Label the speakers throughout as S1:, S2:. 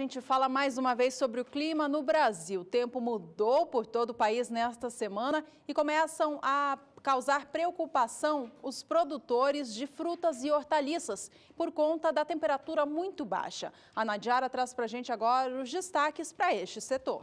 S1: A gente fala mais uma vez sobre o clima no Brasil. O tempo mudou por todo o país nesta semana e começam a causar preocupação os produtores de frutas e hortaliças por conta da temperatura muito baixa. A Nadiara traz para a
S2: gente agora os destaques para este setor.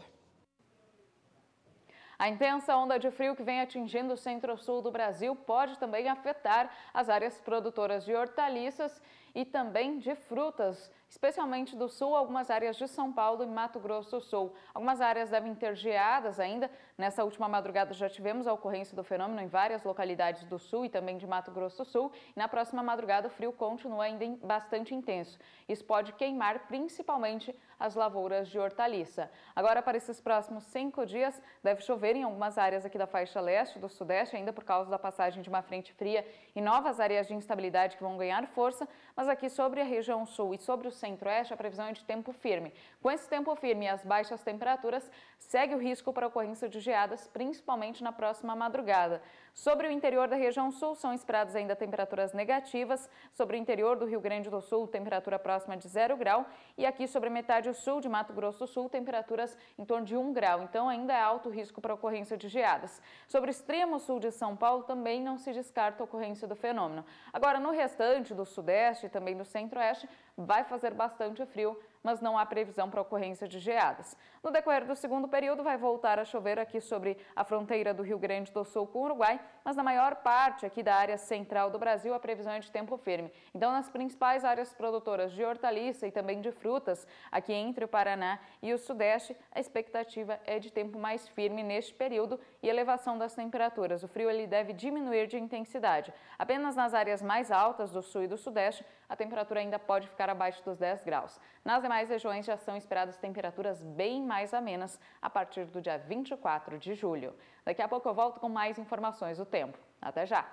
S2: A intensa onda de frio que vem atingindo o centro-sul do Brasil pode também afetar as áreas produtoras de hortaliças e também de frutas especialmente do sul, algumas áreas de São Paulo e Mato Grosso do Sul. Algumas áreas devem ter geadas ainda. Nessa última madrugada já tivemos a ocorrência do fenômeno em várias localidades do sul e também de Mato Grosso do Sul. E na próxima madrugada o frio continua ainda bastante intenso. Isso pode queimar principalmente as lavouras de hortaliça. Agora, para esses próximos cinco dias, deve chover em algumas áreas aqui da faixa leste do sudeste, ainda por causa da passagem de uma frente fria e novas áreas de instabilidade que vão ganhar força, mas aqui sobre a região sul e sobre o centro-oeste, a previsão é de tempo firme. Com esse tempo firme e as baixas temperaturas, segue o risco para ocorrência de geadas, principalmente na próxima madrugada. Sobre o interior da região sul, são esperadas ainda temperaturas negativas. Sobre o interior do Rio Grande do Sul, temperatura próxima de zero grau. E aqui sobre metade sul de Mato Grosso do Sul, temperaturas em torno de um grau. Então ainda é alto risco para ocorrência de geadas. Sobre o extremo sul de São Paulo, também não se descarta a ocorrência do fenômeno. Agora, no restante do sudeste e também do centro-oeste, vai fazer bastante frio mas não há previsão para ocorrência de geadas. No decorrer do segundo período, vai voltar a chover aqui sobre a fronteira do Rio Grande do Sul com o Uruguai, mas na maior parte aqui da área central do Brasil, a previsão é de tempo firme. Então, nas principais áreas produtoras de hortaliça e também de frutas, aqui entre o Paraná e o Sudeste, a expectativa é de tempo mais firme neste período e elevação das temperaturas. O frio ele deve diminuir de intensidade. Apenas nas áreas mais altas do sul e do sudeste, a temperatura ainda pode ficar abaixo dos 10 graus. Nas demais regiões já são esperadas temperaturas bem mais amenas a partir do dia 24 de julho. Daqui a pouco eu volto com mais informações do tempo. Até já!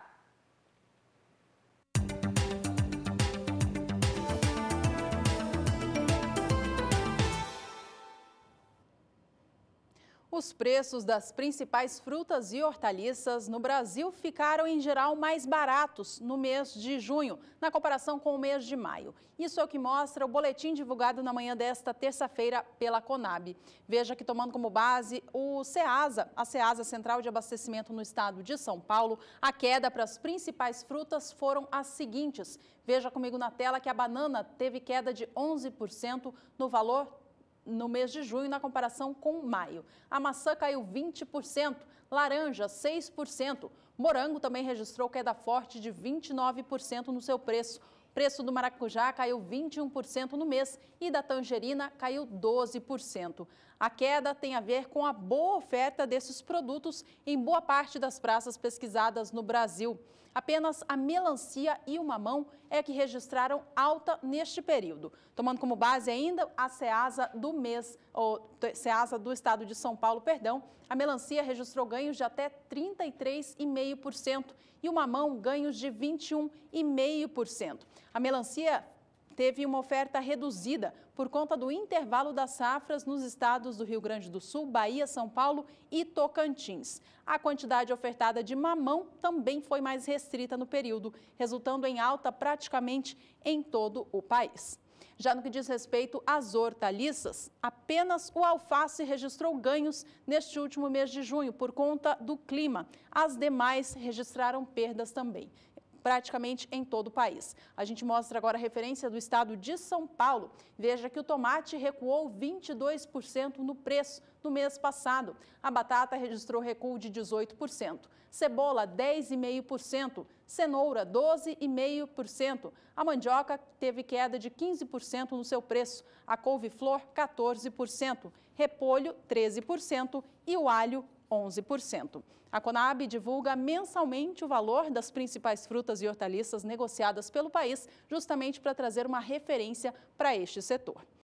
S1: Os preços das principais frutas e hortaliças no Brasil ficaram, em geral, mais baratos no mês de junho, na comparação com o mês de maio. Isso é o que mostra o boletim divulgado na manhã desta terça-feira pela Conab. Veja que, tomando como base o CEASA, a CEASA Central de Abastecimento no estado de São Paulo, a queda para as principais frutas foram as seguintes. Veja comigo na tela que a banana teve queda de 11% no valor no mês de junho na comparação com maio. A maçã caiu 20%, laranja 6%, morango também registrou queda forte de 29% no seu preço. Preço do maracujá caiu 21% no mês e da tangerina caiu 12%. A queda tem a ver com a boa oferta desses produtos em boa parte das praças pesquisadas no Brasil. Apenas a melancia e o mamão é que registraram alta neste período, tomando como base ainda a Ceasa do mês, ou Ceasa do estado de São Paulo, perdão, a melancia registrou ganhos de até 33,5% e o mamão ganhos de 21,5%. A melancia teve uma oferta reduzida por conta do intervalo das safras nos estados do Rio Grande do Sul, Bahia, São Paulo e Tocantins. A quantidade ofertada de mamão também foi mais restrita no período, resultando em alta praticamente em todo o país. Já no que diz respeito às hortaliças, apenas o alface registrou ganhos neste último mês de junho por conta do clima. As demais registraram perdas também praticamente em todo o país. A gente mostra agora a referência do estado de São Paulo. Veja que o tomate recuou 22% no preço no mês passado. A batata registrou recuo de 18%, cebola 10,5%, cenoura 12,5%, a mandioca teve queda de 15% no seu preço, a couve-flor 14%, repolho 13% e o alho 11%. A Conab divulga mensalmente o valor das principais frutas e hortaliças negociadas pelo país, justamente para trazer uma referência para este setor.